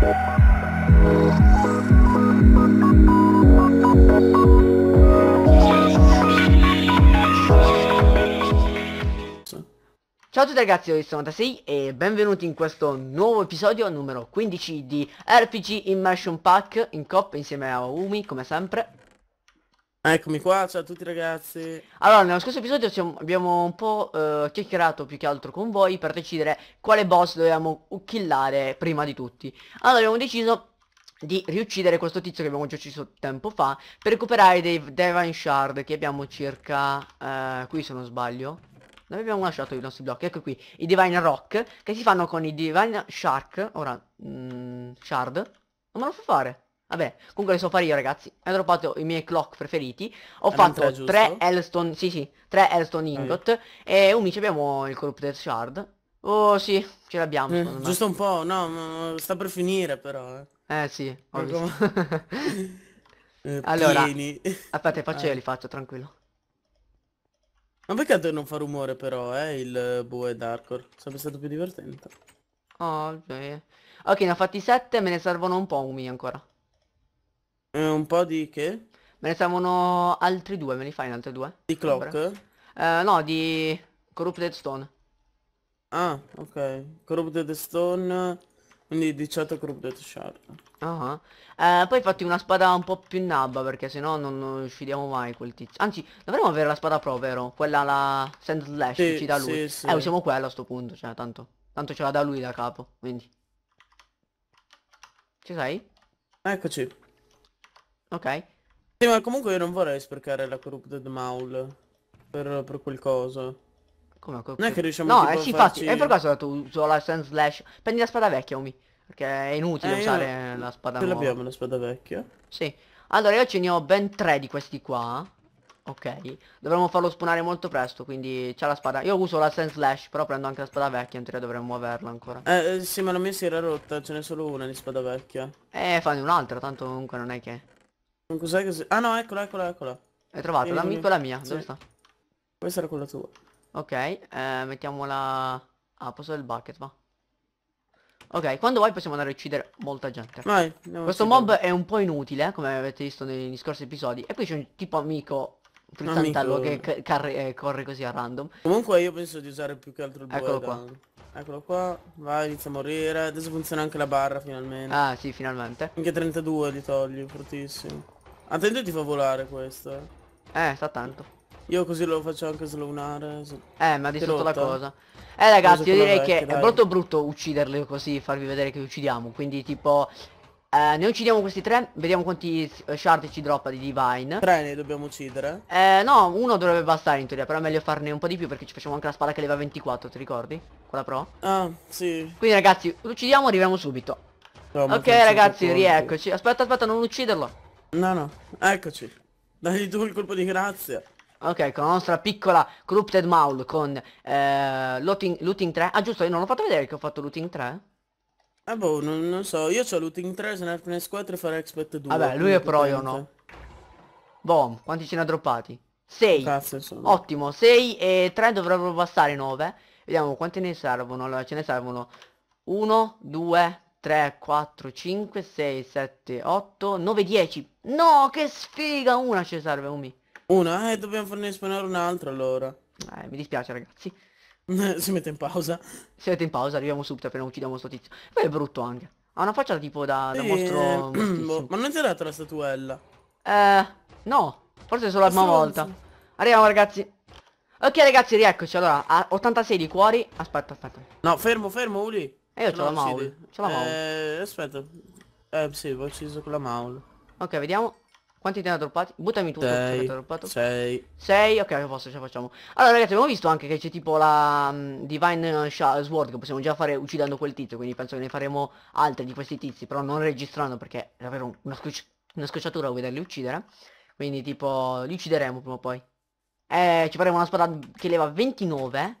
Ciao a tutti ragazzi, io sono Tasei e benvenuti in questo nuovo episodio numero 15 di RPG Immersion Pack in coppa insieme a Umi come sempre Eccomi qua, ciao a tutti ragazzi. Allora, nello scorso episodio siamo, abbiamo un po' eh, chiacchierato più che altro con voi per decidere quale boss dovevamo killare prima di tutti. Allora abbiamo deciso di riuccidere questo tizio che abbiamo già ucciso tempo fa per recuperare dei Divine Shard che abbiamo circa... Eh, qui se non sbaglio. Dove abbiamo lasciato i nostri blocchi? Ecco qui, i Divine Rock che si fanno con i Divine Shark, ora... Mm, shard. Non me lo fa fare. Vabbè, comunque so fare io ragazzi. Ho trovato i miei clock preferiti. Ho ah, fatto tre Elstone, sì sì, tre Elstone ingot. Ah, e un abbiamo il corrupted shard. Oh sì, ce l'abbiamo. Eh, giusto un po', no, sta per finire però. Eh, eh sì, ho eh, eh, allora, aspetta, faccio io, eh. li faccio, tranquillo. Ma peccato non fa rumore però, eh, il bue d'Arcor. Sarebbe stato più divertente. Oh, ok. Ok, ne ho fatti 7, me ne servono un po' umili ancora. Eh, un po' di che? Me ne servono altri due, me li fai in altri due? Di clock? Eh, no, di Corrupted Stone. Ah, ok. Corrupted Stone, quindi 18 Corrupted Shard. Ah, uh -huh. eh, poi fatti una spada un po' più nabba perché sennò non, non uccidiamo mai quel tizio. Anzi, dovremmo avere la spada pro, vero? Quella la Sand Slash sì, ci dà lui. Sì, sì. Eh, usiamo quella a sto punto, cioè tanto. Tanto ce la dà lui da capo, quindi. Ci sei? Eccoci. Ok. Sì, ma comunque io non vorrei sprecare la Corrupted Maul per, per quel coso. Come Non è che riusciamo no, a No, sì, infatti, E per questo che tu uso la Sand Slash. Prendi la spada vecchia, Umi. Perché è inutile eh, usare la spada nuova. Ce l'abbiamo la spada vecchia? Sì. Allora, io ce ne ho ben tre di questi qua. Ok. Dovremmo farlo spunare molto presto, quindi c'è la spada. Io uso la Sand Slash, però prendo anche la spada vecchia, in teoria dovremmo averla ancora. Eh, sì, ma la mia si era rotta, ce n'è solo una di spada vecchia. Eh, fanne un'altra, tanto comunque non è che... Cos'è che... si... Ah no, eccola, eccola, eccola. Hai trovato? Vieni, eh, dammi tu la mia, sì. dove sta? Questa era quella tua. Ok, eh, mettiamola... Ah, posso del bucket, va. Ok, quando vuoi possiamo andare a uccidere molta gente. Vai, Questo mob è un po' inutile, eh, come avete visto negli scorsi episodi. E qui c'è un tipo amico frizzantello amico. che eh, corre così a random. Comunque io penso di usare più che altro il Eccolo qua. Eccolo qua, vai, inizia a morire. Adesso funziona anche la barra finalmente. Ah, sì, finalmente. Anche 32 li togli, fortissimo. Attento ti fa volare questo. Eh. eh, sta tanto. Io così lo faccio anche sloware. Eh, ma di sotto la cosa. Eh ragazzi, io direi vecchia, che dai. è molto brutto ucciderle così, farvi vedere che uccidiamo. Quindi tipo... Eh, ne uccidiamo questi tre, vediamo quanti eh, shard ci droppa di Divine. Tre ne dobbiamo uccidere? Eh, no, uno dovrebbe bastare in teoria, però è meglio farne un po' di più perché ci facciamo anche la spada che leva 24, ti ricordi? Quella pro? Ah, sì. Quindi ragazzi, lo uccidiamo, arriviamo subito. No, ok ragazzi, rieccoci. Aspetta, aspetta, non ucciderlo. No, no, eccoci. Dagli tu il colpo di grazia. Ok, con ecco, la nostra piccola Corrupted Maul con eh, looting, looting 3. Ah giusto, io non l'ho fatto vedere che ho fatto looting 3. Ah boh, non, non so, io ho looting 3, Snarpness 4 e fare expect 2. Vabbè, lui è pro, io no. Boh, quanti ce ne ha droppati? 6. Ottimo, 6 e 3 dovrebbero bastare 9. Vediamo quanti ne servono. Allora, ce ne servono 1, 2, 3, 4, 5, 6, 7, 8, 9, 10. No, che sfiga! Una ci serve, Umi. Una? Eh, dobbiamo farne spawnare un'altra allora. Eh, mi dispiace ragazzi. si mette in pausa. Si mette in pausa, arriviamo subito appena uccidiamo sto tizio. Poi è brutto anche. Ha una faccia tipo da, da mostro... Eh, boh, ma non ti ha dato la statuella? Eh, no. Forse solo la prima volta. Arriviamo ragazzi. Ok ragazzi, rieccoci. Allora, a 86 di cuori. Aspetta, aspetta. No, fermo, fermo, Uli. E eh, io ho la maul. C'ho la maul. Eh, aspetta. Eh sì, ho ucciso con la maul. Ok, vediamo. Quanti te ne ha droppati? Buttami tutto. 6. Cioè, 6, ok, che posso, ce la facciamo. Allora ragazzi, abbiamo visto anche che c'è tipo la um, Divine eh, Sword che possiamo già fare uccidendo quel tizio, quindi penso che ne faremo altre di questi tizi, però non registrando perché è davvero una, scoci una scocciatura vederli uccidere. Quindi tipo li uccideremo prima o poi. Eh, ci faremo una spada che leva 29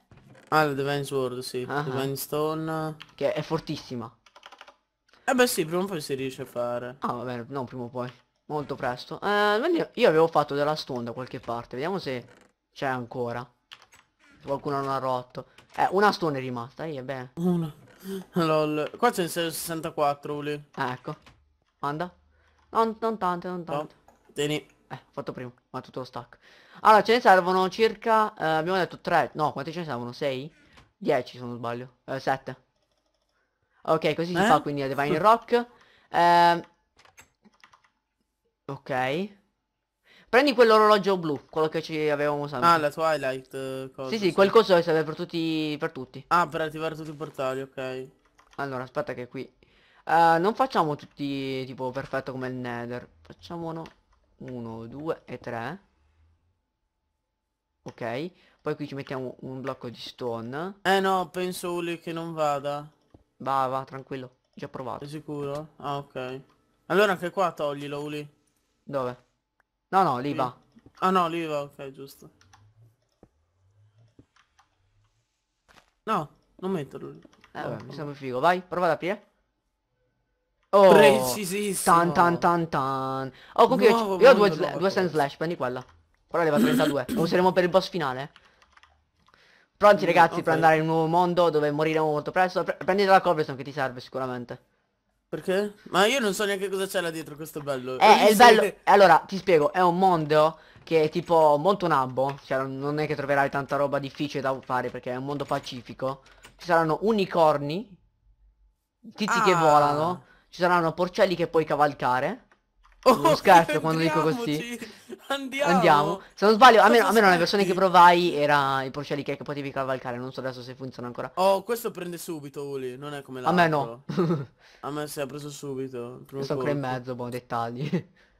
Ah, la Divine Sword, sì. Ah, ah. Divine Stone. Che è fortissima. Eh beh sì, prima o poi si riesce a fare. Ah, va bene, non prima o poi. Molto presto. Eh, io avevo fatto della stone da qualche parte. Vediamo se c'è ancora. Se qualcuno non ha rotto. Eh, una stone è rimasta, eh, beh. Una. Lol. Qua c'è 64, Uli. ecco. Manda. Non, non tante, non tante. No. Tieni. Eh, ho fatto prima, ma tutto lo stack. Allora, ce ne servono circa, eh, abbiamo detto 3, no, quanti ce ne servono? 6? 10 se non sbaglio, eh, 7. Ok, così si eh? fa quindi a Divine Rock. Ehm, ok. Prendi quell'orologio blu, quello che ci avevamo usato. Ah, la Twilight eh, cosa. Sì, sì, quel coso serve per tutti, per tutti. Ah, per attivare tutti i portali, ok. Allora, aspetta che qui... Uh, non facciamo tutti tipo perfetto come il nether. Facciamo uno 1, 2 e 3 Ok Poi qui ci mettiamo un blocco di stone Eh no penso Uli che non vada Va va tranquillo Già provato È sicuro? Ah ok Allora anche qua toglilo Uli Dove? No no lì, lì. va Ah no lì va ok giusto No non metterlo eh, vabbè, mi sembra figo vai prova ad aprire Oh, Precisissimo. Tan tan tan tan. Oh, comunque Nuovo io ho due, loco. due sand slash, prendi quella. Quella leva 32. Lo useremo per il boss finale. Pronti mm, ragazzi okay. per andare in un nuovo mondo dove moriremo molto presto. Pre prendi la cobblestone che ti serve sicuramente. Perché? Ma io non so neanche cosa c'è là dietro questo bello. Eh, è il bello. Allora, ti spiego, è un mondo che è tipo molto nabbo. Cioè non è che troverai tanta roba difficile da fare perché è un mondo pacifico. Ci saranno unicorni. Tizi ah. che volano ci saranno porcelli che puoi cavalcare. Oh, non scherzo quando dico così. Andiamo. Andiamo. Se non sbaglio, almeno, almeno la versione che provai era i porcelli che, potevi cavalcare, non so adesso se funziona ancora. Oh, questo prende subito, Uli, non è come l'altro. A me no. A me si è preso subito. Sono ancora in mezzo, boh, dettagli.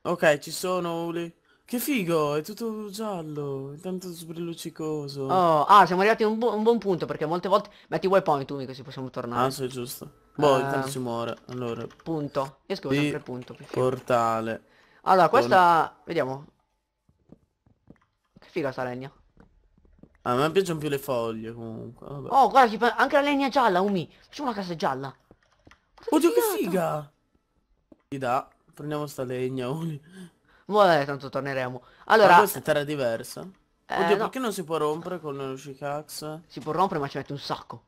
Ok, ci sono, Uli. Che figo, è tutto giallo, è tanto super luccicoso. Oh, ah, siamo arrivati a un, bu un buon punto perché molte volte... Metti waypoint, Umi, così possiamo tornare. Ah, sì, giusto. Boh, eh, intanto si muore. Allora. Punto. Io scrivo sempre punto. Portale. Allora, questa... Con... Vediamo. Che figa sta legna. A me piacciono più le foglie comunque. Vabbè. Oh, guarda, anche la legna gialla, Umi. Facciamo una casa gialla. Cosa Oddio, che figa. Ti dà. Prendiamo sta legna, Umi. Vabbè, tanto torneremo. Allora... Ma questa è terra diversa. Eh, Oddio, no. perché non si può rompere con lo Shikax? Si può rompere ma ci mette un sacco.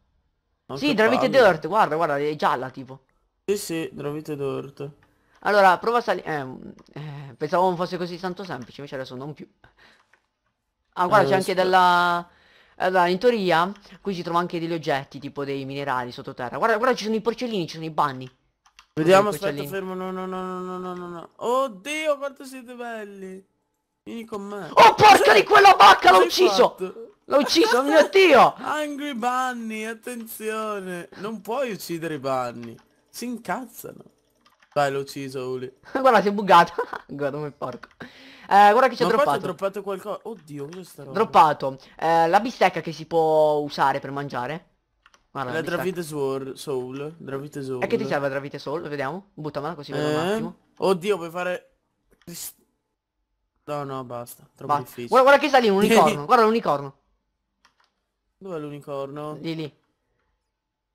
Non sì, Dravite Dirt, guarda, guarda, è gialla tipo. Sì, sì, Dravite Dirt. Allora, prova a salire... Eh, eh, pensavo non fosse così tanto semplice, invece adesso non più. Ah, guarda, eh, c'è anche della... Allora, in teoria, qui si trovano anche degli oggetti, tipo dei minerali sottoterra. Guarda, guarda, ci sono i porcellini, ci sono i banni. Vediamo, aspetta, fermo, no, no, no, no, no, no, no. Oddio, quanto siete belli. Vieni con me. Oh, porca di quella vacca, l'ho ucciso! Fatto? L'ho ucciso, mio Dio! Angry Bunny, attenzione! Non puoi uccidere i Bunny. Si incazzano. Vai, l'ho ucciso, Uli. guarda, si è bugato. guarda come porco. Eh, guarda che ci ha droppato. droppato qualcosa. Oddio, cosa sta roba? Droppato. Eh, la bistecca che si può usare per mangiare. Guarda, la, la Dravite Soul. soul. Dravite Soul. E che ti serve la Dravite Soul? Vediamo. Buttamela così eh. vedo un attimo. Oddio, puoi fare... No, no, basta. Troppo basta. difficile. Guarda, guarda che sta lì un unicorno. guarda l'unicorno. Dov'è l'unicorno? Lì lì.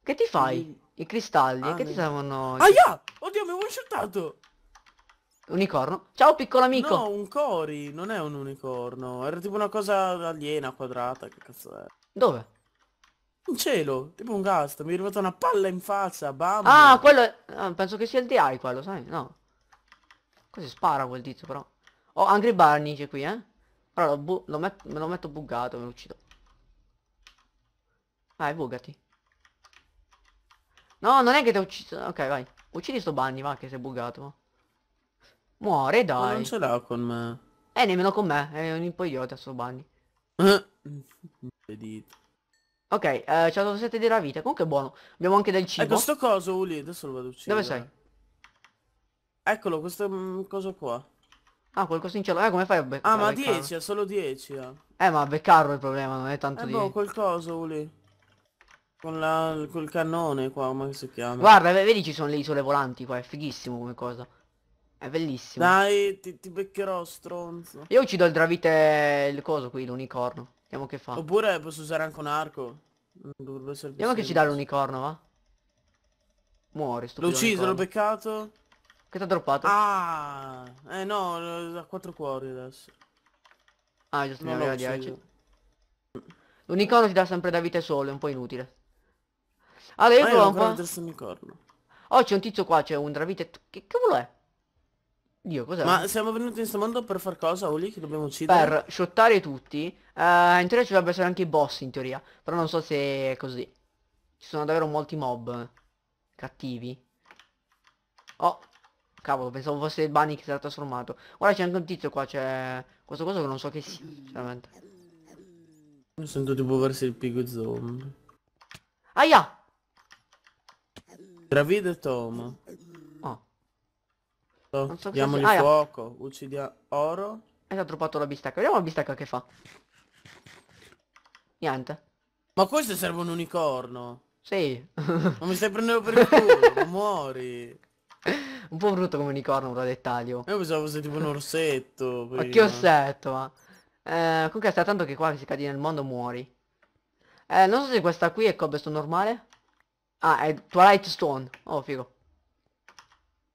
Che ti fai? Lì. I cristalli? Ah, che ti servono? Aia! Oddio, mi ho one Unicorno? Ciao piccolo amico! No, un cori, non è un unicorno. Era tipo una cosa aliena, quadrata, che cazzo è? Dove? In cielo, tipo un gast, mi è arrivata una palla in faccia, bam! Ah, quello è... ah, penso che sia il DI quello, sai? No. Così spara quel tizio però. Oh, Angry Barney c'è qui, eh? Però lo, lo me lo metto buggato, me lo uccido. Vai, bugati. No, non è che ti ho ucciso... Ok, vai. Uccidi sto bagni, va, che sei bugato. Muore, dai. Ma non ce l'ha con me. Eh, nemmeno con me. È un po' idiota sto bagni. ok, eh, c'ha dato 7 della vita. Comunque è buono. Abbiamo anche del cibo. Ecco sto coso, Uli. Adesso lo vado a uccidere. Dove sei? Eccolo, questo um, coso qua. Ah, qualcosa in cielo. Eh, come fai a ah, beccare? Ah, ma 10, è solo 10. Eh. eh, ma beccarlo il problema, non è tanto eh, di... Eh, boh, quel Uli. Con la, col cannone qua, come si chiama? Guarda, vedi ci sono le isole volanti qua, è fighissimo come cosa. È bellissimo. Dai, ti, ti beccherò, stronzo. Io uccido il dravite, il coso qui, l'unicorno. Vediamo che fa. Oppure posso usare anche un arco. Dovrebbe servire. Vediamo che ci dà l'unicorno, va. Muore, stupido. L'ho ucciso, l'ho beccato. Che ti ha droppato? Ah, eh no, ha quattro cuori adesso. Ah, giusto, ne aveva 10. L'unicorno ti dà sempre da vita solo, è un po' inutile. Vabbè, io provo ancora... Adesso unicorno. Oh, c'è un tizio qua, c'è un dravite. Che cavolo è? Dio, cos'è? Ma siamo venuti in questo mondo per far cosa, Oli? Che dobbiamo uccidere? Per shottare tutti. Uh, in teoria ci dovrebbero essere anche i boss, in teoria. Però non so se è così. Ci sono davvero molti mob cattivi. Oh, cavolo, pensavo fosse il bunny che si era trasformato. Guarda, c'è anche un tizio qua, c'è... Questo coso che non so che sia, sinceramente. Mi sento tipo verso il pigo zombie. Aia! David e Tom. Oh. oh so, so diamogli se... ah, fuoco, yeah. uccidia oro. E ha droppato la bistecca. Vediamo la bistecca che fa. Niente. Ma questo serve un unicorno. Sì. Ma mi stai prendendo per il culo, muori. Un po' brutto come unicorno, ora dettaglio. Io pensavo fosse tipo un orsetto. Ma che orsetto, ma... Eh, comunque sta tanto che qua si cadi nel mondo muori. Eh, non so se questa qui è cobblestone normale. Ah, è Twilight Stone. Oh, figo.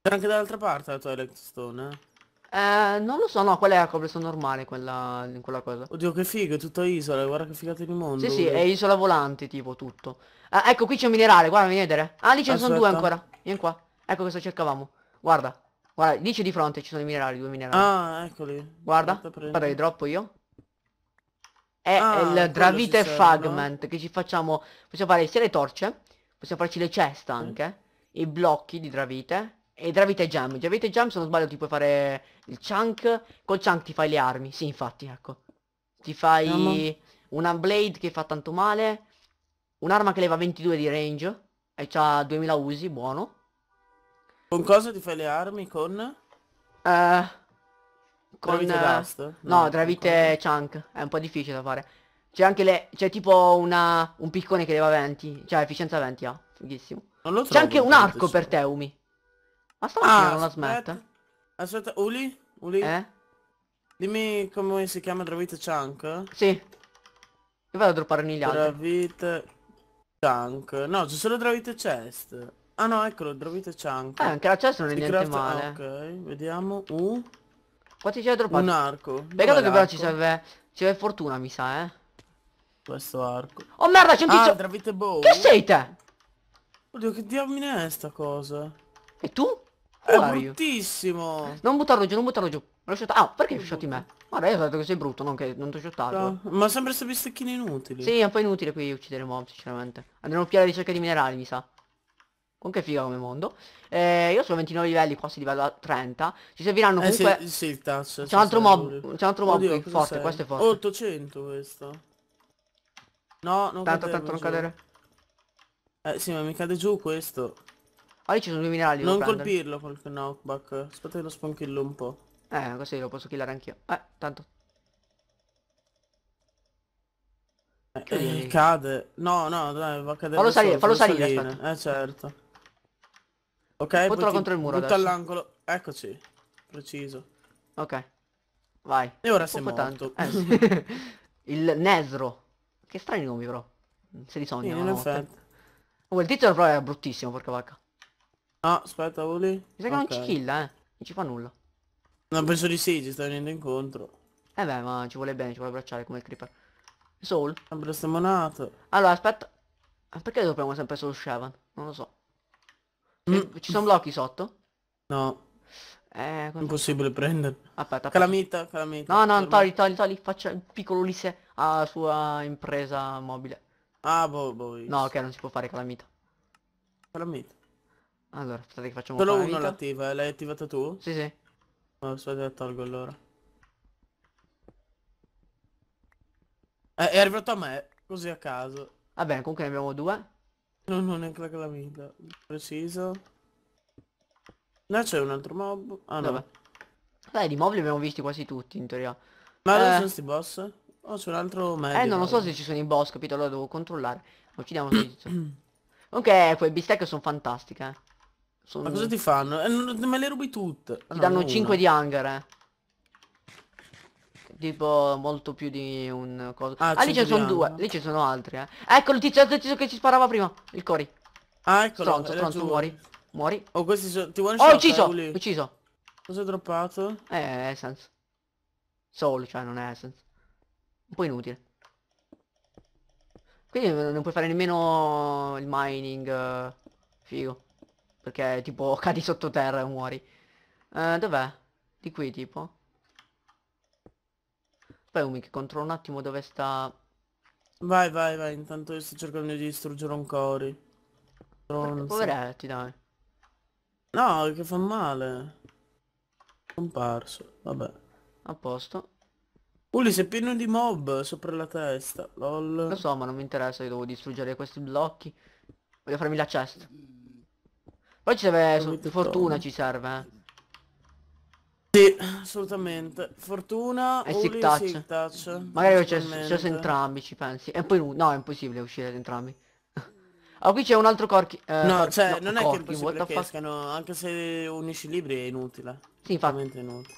C'è anche dall'altra parte la Twilight Stone, eh? Eh, non lo so, no, quella è la cobblestone normale, quella, quella cosa. Oddio, che figo, è tutta isola, guarda che figata di mondo. Sì, sì, è isola volante, tipo, tutto. Eh, ecco, qui c'è un minerale, guarda, vieni a vedere. Ah, lì ce ne sono due ancora. Vieni qua. Ecco cosa cercavamo. Guarda. Guarda, lì c'è di fronte, ci sono i minerali, due minerali. Ah, eccoli. Guarda, guarda, li droppo io. È ah, il Dravite Fragment, no? che ci facciamo... Possiamo fare sia le torce, Possiamo farci le chest anche. Mm. I blocchi di dravite. E dravite jam. Dravite jam se non sbaglio ti puoi fare il chunk. Col chunk ti fai le armi. Sì infatti ecco. Ti fai Siamo. una blade che fa tanto male. Un'arma che leva 22 di range. E c'ha 2000 usi, buono. Con cosa ti fai le armi? Con? Eh... Con... Dravite uh, eh, Dust? No, no Dravite Chunk. È un po' difficile da fare. C'è anche le... C'è tipo una... un piccone che leva 20. Cioè, efficienza 20 ha. Ah. Fighissimo. C'è anche un arco per te, Umi. Ma sta ah, non la smette. Aspetta, Uli? Uli? Eh? Dimmi come si chiama Dravite Chunk? Sì. Io vado a droppare negli altri. Dravite Chunk. No, c'è solo Dravite Chest. Ah no, eccolo, Dravite Chunk. Eh, anche la chest non è si niente craft... male. Ah, ok, vediamo. Uh. Qua ti c'è droppato. Un arco. Peccato che però ci serve... Ci serve fortuna, mi sa, eh. Questo arco. Oh merda, c'è un tizio! Ah, Bow? Che sei te? Oddio, che diamine è sta cosa? E tu? è bruttissimo! Non buttarlo giù, non buttarlo giù. Ah, perché hai shot me? Guarda, io ho detto che sei brutto, non che non ti ho shottato. No, ah, ma sempre se bistecchini inutili. Sì, è un po' inutile qui uccidere mob, sinceramente. Andremo più alla ricerca di minerali, mi sa. Comunque figa come mondo. Eh, io sono 29 livelli, qua si livello a 30. Ci serviranno comunque... Eh sì, sì, C'è un altro mob, c'è un altro mob Oddio, forte, sei? questo è forte. 800 questo. No, non Tanto, cadere, tanto non cadere. Eh sì, ma mi cade giù questo. Ah, lì ci sono due minerali. Non colpirlo col knockback. Aspetta che lo spawn un po'. Eh, così lo posso killare anch'io. Eh, tanto. Eh, eh, cade. No, no, dai, va a cadere. Fallo salire, fallo salire, Eh certo. Ok, buttalo butti, contro il muro. Butta all'angolo. Eccoci. Preciso. Ok. Vai. E ora siamo morto. Tanto. Eh, sì. il Nesro. Che strani nomi però. Mm, se li sogno. Sì, in Oh, il titolo però era bruttissimo, porca vacca. Ah, aspetta, voli. Mi sa che okay. non ci killa, eh. Non ci fa nulla. Non penso di sì, ci sta venendo incontro. Eh beh, ma ci vuole bene, ci vuole abbracciare come il creeper. Soul. Sembra stimato. Allora, aspetta. Perché dobbiamo sempre solo Shavan? Non lo so. Mm. Ci sono blocchi sotto? No. Eh, Impossibile prendere. Aspetta, aspetta. Calamita, calamita. No, no, togli, togli, togli, faccia il piccolo Ulisse alla sua impresa mobile. Ah, boh, boh. No, ok, non si può fare calamita. Calamita. Allora, aspettate che facciamo Solo calamita. uno l'attiva, eh, l'hai attivata tu? Sì, sì. No, aspetta, la tolgo allora. Eh, è arrivato a me, così a caso. Vabbè, comunque ne abbiamo due. No, non neanche la calamita. Preciso. Là c'è un altro mob. Ah, no. Vabbè. Dai, di mob li abbiamo visti quasi tutti, in teoria. Ma eh... sono sti boss? Oh, c'è un altro medio. Eh, non lo so se ci sono i boss, capito? Allora devo controllare. Uccidiamo questo Ok, quelle bistecche sono fantastiche. Eh. Sono... Ma cosa ti fanno? Eh, non, me le rubi tutte. Ti no, ah, danno una. 5 di hunger, eh. Tipo molto più di un cosa. Ah, ah lì ce ne sono due, lì ci sono altri, eh. Ecco il tizio, il tizio che ci sparava prima. Il cori. Ah, eccolo. Stronzo, stronzo, tu muori. Muori. Oh, questi sono... Ti vuoi Oh, ucciso, eh, ucciso. Cosa ho droppato? Eh, essence. Soul, cioè non è essence un po' inutile. Quindi non puoi fare nemmeno il mining uh, figo. Perché tipo cadi sottoterra e muori. Uh, Dov'è? Di qui tipo? Poi che controllo un attimo dove sta... Vai vai vai, intanto io sto cercando di distruggere un cori. So. Poveretti dai. No, che fa male. Comparso, vabbè. A posto. Ulis è pieno di mob sopra la testa, lol. Lo so, ma non mi interessa, io devo distruggere questi blocchi. Voglio farmi la chest. Poi ci serve, so, fortuna ci serve, eh. Sì, assolutamente. Fortuna e sick touch. Sick touch. Magari c'è su entrambi, ci pensi. E poi no, è impossibile uscire da entrambi. Ah, qui c'è un altro corchi. Eh, no, cioè, no, non corchi, è che è impossibile che escano, anche se unisci libri è inutile. Sì, infatti. È inutile.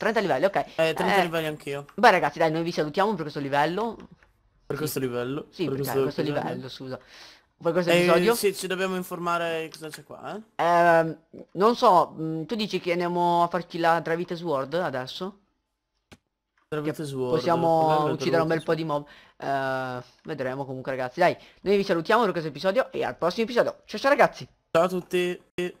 30 livelli, ok. Eh, 30 eh, livelli anch'io. Beh ragazzi, dai, noi vi salutiamo per questo livello. Per questo livello? Sì, per questo, questo livello, scusa. Per questo eh, episodio? Sì, ci dobbiamo informare cosa c'è qua, eh? eh? Non so, mm, tu dici che andiamo a farci la Dravite Sword adesso? Dravite Sword. Possiamo uccidere un bel po' di mob. Eh, vedremo comunque ragazzi. Dai, noi vi salutiamo per questo episodio e al prossimo episodio. Ciao ciao ragazzi! Ciao a tutti!